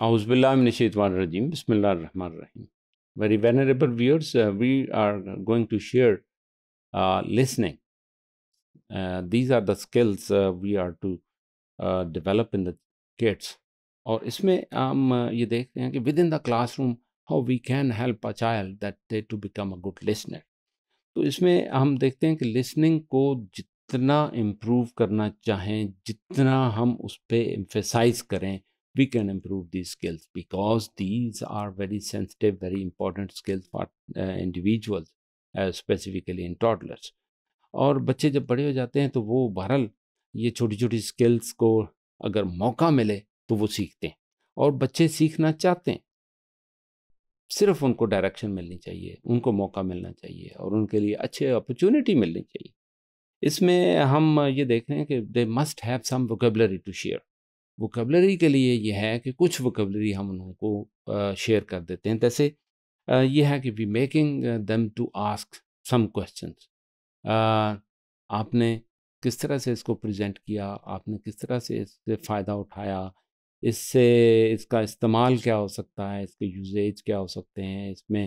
Auzbillahiminashaitanirrajim, Bismillahirrahmanirrahim. Very venerable viewers, uh, we are going to share uh, listening. Uh, these are the skills we are to develop in the kids. और इसमें हम ये देख रहे हैं कि within the classroom how we can help a child that they to become a good listener तो इसमें हम देखते हैं कि लिसनिंग को जितना इम्प्रूव करना चाहें जितना हम उस पर एम्फेसाइज करें we can improve these skills because these are very sensitive, very important skills for uh, individuals, specifically in toddlers और बच्चे जब बड़े हो जाते हैं तो वो बहरल ये छोटी छोटी स्किल्स को अगर मौका मिले तो वो सीखते हैं और बच्चे सीखना चाहते हैं सिर्फ उनको डायरेक्शन मिलनी चाहिए उनको मौका मिलना चाहिए और उनके लिए अच्छे अपॉर्चुनिटी मिलनी चाहिए इसमें हम ये देख रहे हैं कि they must have some vocabulary to share vocabulary के लिए यह है कि कुछ वोकबलरी हम उनको शेयर कर देते हैं जैसे यह है कि we making them to ask some question आपने किस तरह से इसको प्रेजेंट किया आपने किस तरह से इससे फ़ायदा उठाया इससे इसका इस्तेमाल क्या हो सकता है इसके यूजेज क्या हो सकते हैं इसमें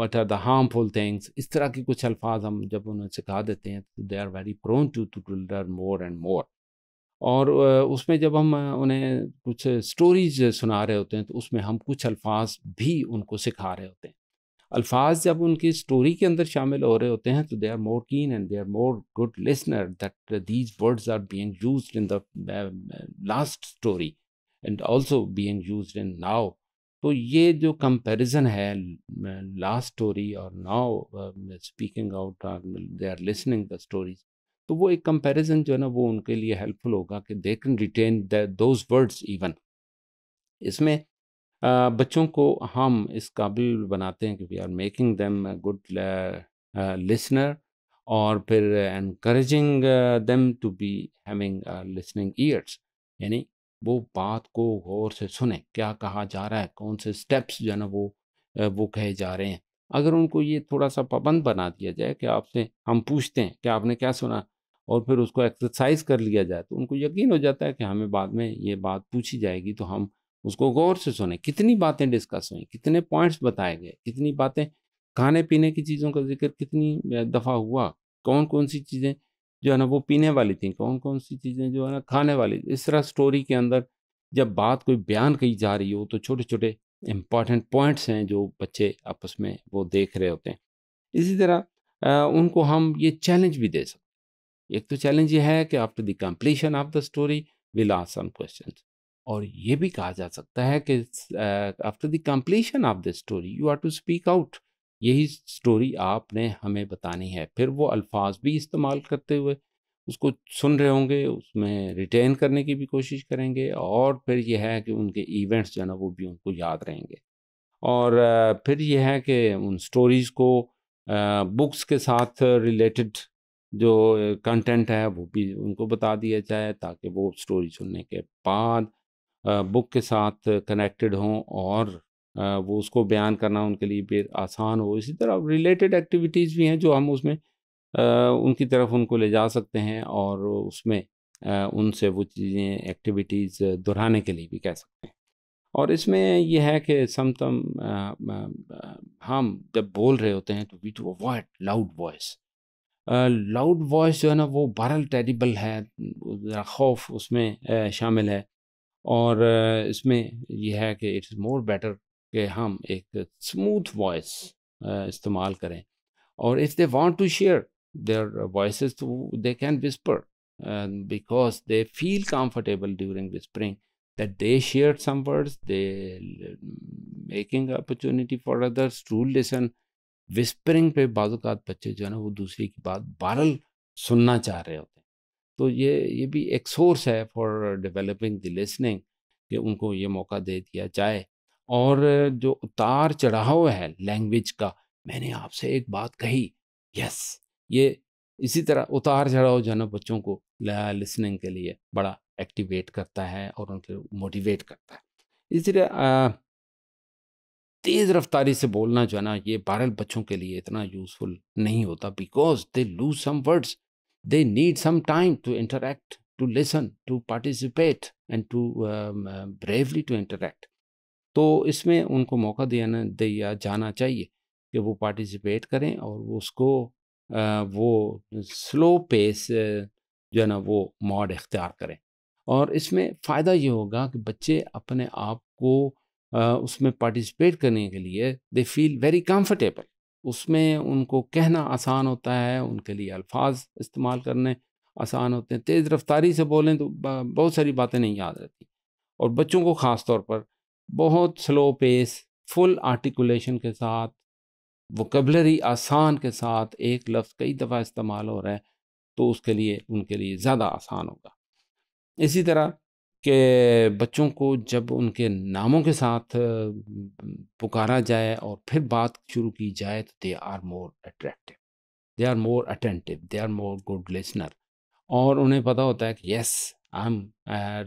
what are the harmful things इस तरह के कुछ अल्फाज हम जब उन्हें सिखा देते हैं they are very prone to to learn more and more और उसमें जब हम उन्हें कुछ स्टोरीज सुना रहे होते हैं तो उसमें हम कुछ अल्फाज भी उनको सिखा रहे होते हैं अल्फाज जब उनकी स्टोरी के अंदर शामिल हो रहे होते हैं तो they are more keen and they are more good listener that these words are being used in the last story and also being used in now तो ये जो कंपैरिजन है लास्ट uh, स्टोरी और now speaking out they are listening the stories तो वो एक comparison जो है ना वो उनके लिए हेल्पफुल होगा कि they can retain those words even इसमें बच्चों को हम इस काबिल बनाते हैं कि we are making them good listener और फिर encouraging them to be having listening ears यानी वो बात को गौर से सुने क्या कहा जा रहा है कौन से स्टेप्स जो है ना वो वो कहे जा रहे हैं अगर उनको ये थोड़ा सा पाबंद बना दिया जाए कि आपसे हम पूछते हैं कि आपने क्या सुना और फिर उसको एक्सरसाइज कर लिया जाए तो उनको यकीन हो जाता है कि हमें बाद में ये बात पूछी जाएगी तो हम उसको गौर से सुने कितनी बातें डिस्कस हुई कितने पॉइंट्स बताए गए कितनी बातें खाने पीने की चीज़ों का जिक्र कितनी दफ़ा हुआ कौन कौन सी चीज़ें जो है ना वो पीने वाली थी कौन कौन सी चीज़ें जो है ना खाने वाली इस तरह स्टोरी के अंदर जब बात कोई बयान कही जा रही हो तो छोटे छोटे इम्पॉर्टेंट पॉइंट्स हैं जो बच्चे आपस में वो देख रहे होते हैं इसी तरह उनको हम ये चैलेंज भी दे सकते एक तो चैलेंज ये है कि after the completion of the story will ask some question और ये भी कहा जा सकता है कि after the completion of the story you are to speak out यही स्टोरी आपने हमें बतानी है फिर वो अल्फाज भी इस्तेमाल करते हुए उसको सुन रहे होंगे उसमें रिटेन करने की भी कोशिश करेंगे और फिर यह है कि उनके इवेंट्स जो है ना वो भी उनको याद रहेंगे और फिर यह है कि उन स्टोरीज़ को बुक्स के साथ रिलेटेड जो कंटेंट है वो भी उनको बता दिया जाए ताकि वो स्टोरी सुनने के बाद बुक के साथ कनेक्टेड हों और वो उसको बयान करना उनके लिए भी आसान हो इसी तरह रिलेटेड एक्टिविटीज़ भी हैं जो हम उसमें उनकी तरफ उनको ले जा सकते हैं और उसमें उनसे वो चीज़ें एक्टिविटीज़ दोहराने के लिए भी कह सकते हैं और इसमें यह है कि समतम हम जब बोल रहे होते हैं तो we to avoid loud voice loud voice जो है ना वो बहरल टेरिबल है ज़रा खौफ उसमें शामिल है और इसमें यह है कि इट्स मोर बेटर कि हम एक स्मूथ वॉइस इस्तेमाल करें और if they want to share their voice तो they can whisper because they feel comfortable during whispering that they share some words they making opportunity for others to listen whispering पे बाज़ात बच्चे जो है ना वो दूसरे की बात बारल सुनना चाह रहे होते हैं तो ये ये भी एक सोर्स है फॉर डेवलपिंग द लिसनिंग कि उनको ये मौका दे दिया जाए और जो उतार चढ़ाव है लैंग्वेज का मैंने आपसे एक बात कही यस ये इसी तरह उतार चढ़ाव जो है ना बच्चों को लिसनिंग के लिए बड़ा एक्टिवेट करता है और उनके मोटिवेट करता है इसी तरह तेज़ रफ्तारी से बोलना जो है ना ये बारह बच्चों के लिए इतना यूज़फुल नहीं होता because they lose some words they need some time to interact to listen to participate and to bravely to interact तो इसमें उनको मौका दिया दिया जाना चाहिए कि वो पार्टिसिपेट करें और वो उसको आ, वो स्लो पेस जो है ना वो मॉड इख्तियार करें और इसमें फ़ायदा ये होगा कि बच्चे अपने आप को उसमें पार्टिसिपेट करने के लिए दे फील वेरी कंफर्टेबल उसमें उनको कहना आसान होता है उनके लिए अल्फाज इस्तेमाल करने आसान होते हैं तेज़ रफ्तारी से बोलें तो बहुत सारी बातें नहीं याद रहती और बच्चों को ख़ास तौर पर बहुत स्लो पेस फुल आर्टिकुलेशन के साथ वोकेबलरी आसान के साथ एक लफ्ज़ कई दफ़ा इस्तेमाल हो रहा है तो उसके लिए उनके लिए ज़्यादा आसान होगा इसी तरह कि बच्चों को जब उनके नामों के साथ पुकारा जाए और फिर बात शुरू की जाए तो they are more attractive they are more attentive they are more good listener और उन्हें पता होता है कि yes I am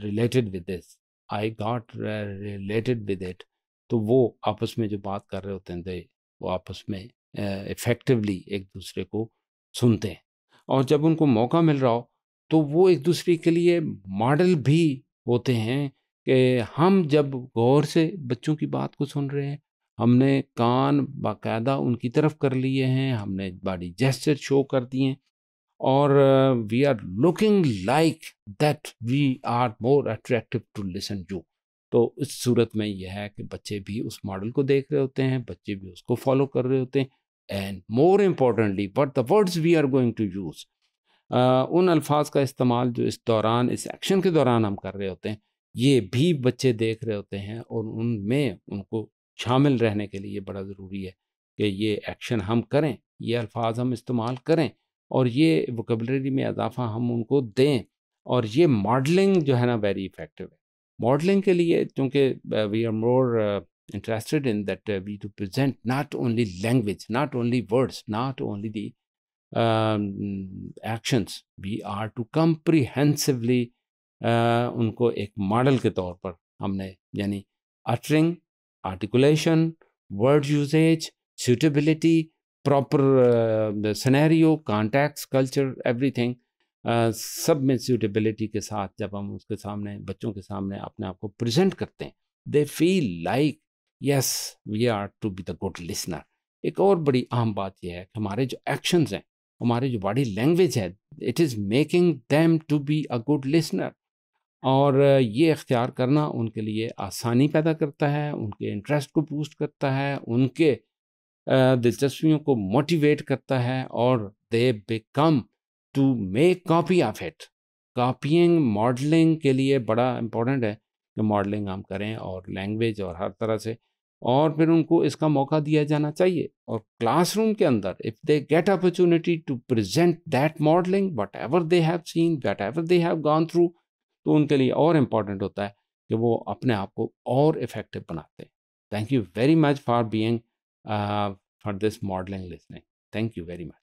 related with this I got related with it तो वो आपस में जो बात कर रहे होते हैं दे वो आपस में इफ़ेक्टिवली uh, एक दूसरे को सुनते हैं और जब उनको मौका मिल रहा हो तो वो एक दूसरे के लिए मॉडल भी होते हैं कि हम जब गौर से बच्चों की बात को सुन रहे हैं हमने कान बाकायदा उनकी तरफ कर लिए हैं हमने बॉडी जेस्चर शो कर दिए हैं और we are looking like that we are more attractive to listen you तो इस सूरत में यह है कि बच्चे भी उस मॉडल को देख रहे होते हैं बच्चे भी उसको फॉलो कर रहे होते हैं and more importantly what the words we are going to use उन अल्फाज का इस्तेमाल जो इस दौरान इस एक्शन के दौरान हम कर रहे होते हैं ये भी बच्चे देख रहे होते हैं और उनमें उनको शामिल रहने के लिए बड़ा ज़रूरी है कि ये एक्शन हम करें ये अल्फाज हम इस्तेमाल करें और ये वोकेबलरी में इजाफा हम उनको दें और ये मॉडलिंग जो है ना वेरी इफ़ेक्टिव है मॉडलिंग के लिए चूँकि we are more interested in that we to present not only language not only words not only the actions we are to to उनको एक मॉडल के तौर पर हमने यानी uttering articulation word usage suitability proper scenario contact culture everything सब में suitability के साथ जब हम उसके सामने बच्चों के सामने अपने आप को प्रजेंट करते हैं they feel like yes we are to be the good listener एक और बड़ी अहम बात यह है कि हमारे जो एक्शंस हैं हमारी जो बॉडी लैंग्वेज है it is making them to be a good listener और ये अख्तियार करना उनके लिए आसानी पैदा करता है उनके इंटरेस्ट को बूस्ट करता है उनके दिलचस्पियों को मोटिवेट करता है और they become to make copy of it copying modelling के लिए बड़ा इम्पोर्टेंट है कि मॉडलिंग हम करें और लैंग्वेज और हर तरह से और फिर उनको इसका मौका दिया जाना चाहिए और क्लासरूम के अंदर if they get opportunity to present that modelling whatever they have seen whatever they have gone through तो उनके लिए और इम्पॉर्टेंट होता है कि वो अपने आप को और इफेक्टिव बनाते हैं thank you very much for being for this modelling listening thank you very much